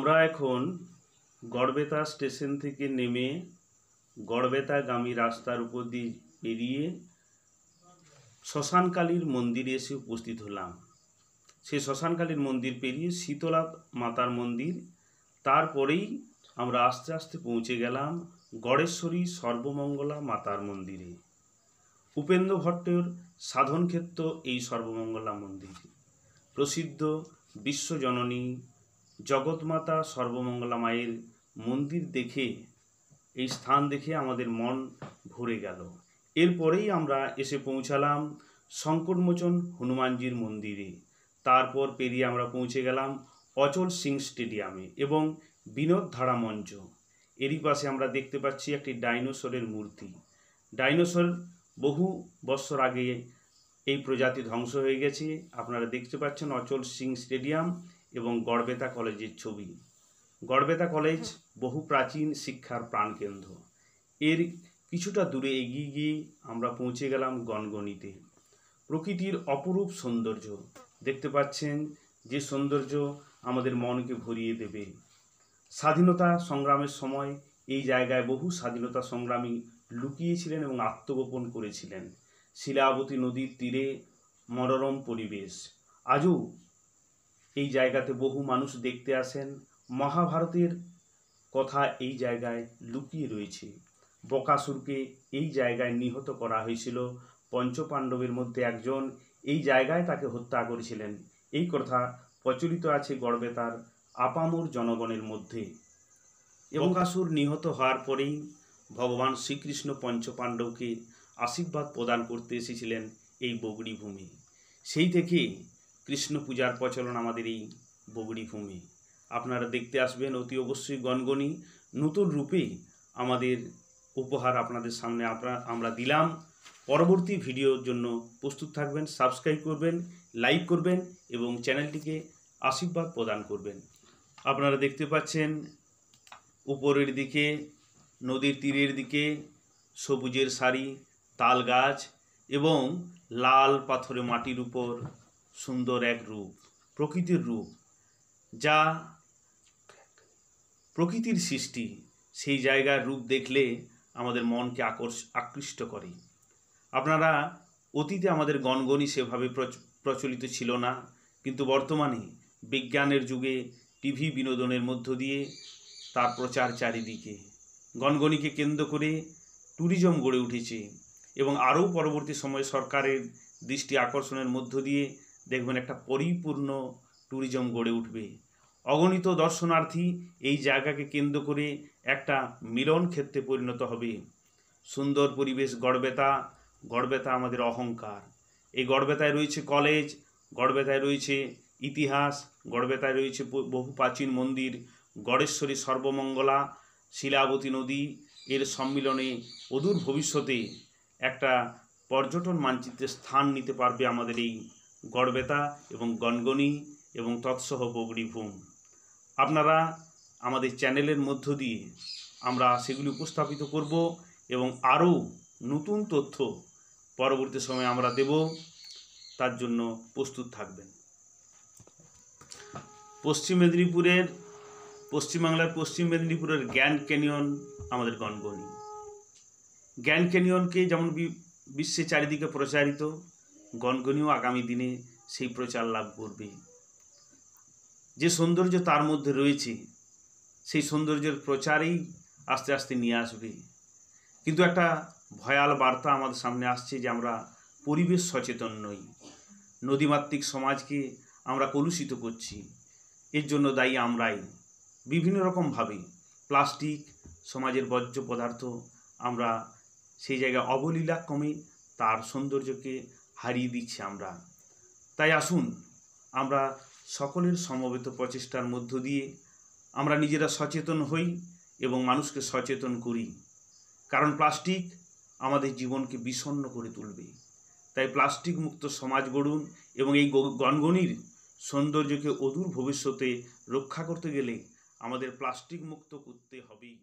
আমরা এখন গড়বেতা স্টেশন থেকে নেমে গড়বেতাগামী রাস্তার উপর দিয়ে পেরিয়ে শ্মশানকালীর মন্দিরে এসে উপস্থিত হলাম সেই শ্মশানকালীর মন্দির পেরিয়ে শীতলা মাতার মন্দির তারপরেই আমরা আস্তে আস্তে পৌঁছে গেলাম গড়েশ্বরী সর্বমঙ্গলা মাতার মন্দিরে উপেন্দ্র ভট্টের সাধনক্ষেত্র এই সর্বমঙ্গলা মন্দির প্রসিদ্ধ বিশ্বজননী জগৎমাতা সর্বমঙ্গলা মায়ের মন্দির দেখে এই স্থান দেখে আমাদের মন ভরে গেল এরপরেই আমরা এসে পৌঁছালাম সংকটমোচন হনুমানজির মন্দিরে তারপর পেরিয়ে আমরা পৌঁছে গেলাম অচল সিং স্টেডিয়ামে এবং বিনোদ ধারা মঞ্চ এরই পাশে আমরা দেখতে পাচ্ছি একটি ডাইনোসরের মূর্তি ডাইনোসর বহু বছর আগে এই প্রজাতি ধ্বংস হয়ে গেছে আপনারা দেখতে পাচ্ছেন অচল সিং স্টেডিয়াম এবং গড়বেতা কলেজের ছবি গড়বেতা কলেজ বহু প্রাচীন শিক্ষার প্রাণকেন্দ্র এর কিছুটা দূরে এগিয়ে গিয়ে আমরা পৌঁছে গেলাম গনগনিতে প্রকৃতির অপরূপ সৌন্দর্য দেখতে পাচ্ছেন যে সৌন্দর্য আমাদের মনকে ভরিয়ে দেবে স্বাধীনতা সংগ্রামের সময় এই জায়গায় বহু স্বাধীনতা সংগ্রামী লুকিয়েছিলেন এবং আত্মগোপন করেছিলেন শিলাবতী নদীর তীরে মনোরম পরিবেশ আজও এই জায়গাতে বহু মানুষ দেখতে আসেন মহাভারতের কথা এই জায়গায় লুকিয়ে রয়েছে বকাসুরকে এই জায়গায় নিহত করা হয়েছিল পঞ্চপাণ্ডবের মধ্যে একজন এই জায়গায় তাকে হত্যা করেছিলেন এই কথা প্রচলিত আছে গর্বে তার আপামর জনগণের মধ্যে বকাসুর নিহত হওয়ার পরেই ভগবান শ্রীকৃষ্ণ পঞ্চপাণ্ডবকে আশীর্বাদ প্রদান করতে এসেছিলেন এই বগড়ি ভূমি সেই থেকে কৃষ্ণ পূজার প্রচলন আমাদের এই বগুড়ি ভূমি আপনারা দেখতে আসবেন অতি অবশ্যই গনগনি নতুন রূপে আমাদের উপহার আপনাদের সামনে আমরা দিলাম পরবর্তী ভিডিওর জন্য প্রস্তুত থাকবেন সাবস্ক্রাইব করবেন লাইক করবেন এবং চ্যানেলটিকে আশীর্বাদ প্রদান করবেন আপনারা দেখতে পাচ্ছেন উপরের দিকে নদীর তীরের দিকে সবুজের সারি তাল গাছ এবং লাল পাথরে মাটির উপর সুন্দর এক রূপ প্রকৃতির রূপ যা প্রকৃতির সৃষ্টি সেই জায়গার রূপ দেখলে আমাদের মনকে আকর্ষ আকৃষ্ট করে আপনারা অতীতে আমাদের গনগনি সেভাবে প্রচলিত ছিল না কিন্তু বর্তমানে বিজ্ঞানের যুগে টিভি বিনোদনের মধ্য দিয়ে তার প্রচার চারিদিকে গনগনিকে কেন্দ্র করে ট্যুরিজম গড়ে উঠেছে এবং আরও পরবর্তী সময়ে সরকারের দৃষ্টি আকর্ষণের মধ্য দিয়ে দেখবেন একটা পরিপূর্ণ ট্যুরিজম গড়ে উঠবে অগণিত দর্শনার্থী এই জায়গাকে কেন্দ্র করে একটা মিলন ক্ষেত্রে পরিণত হবে সুন্দর পরিবেশ গড়বেতা গড়বেতা আমাদের অহংকার এই গড়বেতায় রয়েছে কলেজ গড়বেতায় রয়েছে ইতিহাস গড়বেতায় রয়েছে বহু প্রাচীন মন্দির গড়েশ্বরী সর্বমঙ্গলা শিলাবতী নদী এর সম্মিলনে অদূর ভবিষ্যতে একটা পর্যটন মানচিত্রে স্থান নিতে পারবে আমাদের এই গড়বেতা এবং গনগনি এবং তৎসহ ভূম আপনারা আমাদের চ্যানেলের মধ্য দিয়ে আমরা সেগুলি উপস্থাপিত করব এবং আরও নতুন তথ্য পরবর্তী সময়ে আমরা দেব তার জন্য প্রস্তুত থাকবেন পশ্চিম মেদিনীপুরের পশ্চিমবাংলার পশ্চিম মেদিনীপুরের গ্র্যান্ড ক্যানিয়ন আমাদের গনগনি গ্র্যান্ড ক্যানিয়নকে যেমন বিশ্বে চারিদিকে প্রচারিত গনগনিও আগামী দিনে সেই প্রচার লাভ করবে যে সৌন্দর্য তার মধ্যে রয়েছে সেই সৌন্দর্যের প্রচারেই আস্তে আস্তে নিয়ে আসবে কিন্তু একটা ভয়াল বার্তা আমাদের সামনে আসছে যে আমরা পরিবেশ সচেতন নই নদীমাতৃক সমাজকে আমরা কলুষিত করছি এর জন্য দায়ী আমরাই বিভিন্ন রকমভাবে প্লাস্টিক সমাজের বর্জ্য পদার্থ আমরা সেই জায়গায় অবলীলাক্রমে তার সৌন্দর্যকে হারিয়ে দিচ্ছি আমরা তাই আসুন আমরা সকলের সমবেত প্রচেষ্টার মধ্য দিয়ে আমরা নিজেরা সচেতন হই এবং মানুষকে সচেতন করি কারণ প্লাস্টিক আমাদের জীবনকে বিষণ্ন করে তুলবে তাই প্লাস্টিক মুক্ত সমাজ গড়ুন এবং এই গনগনির সৌন্দর্যকে অদূর ভবিষ্যতে রক্ষা করতে গেলে আমাদের প্লাস্টিক মুক্ত করতে হবেই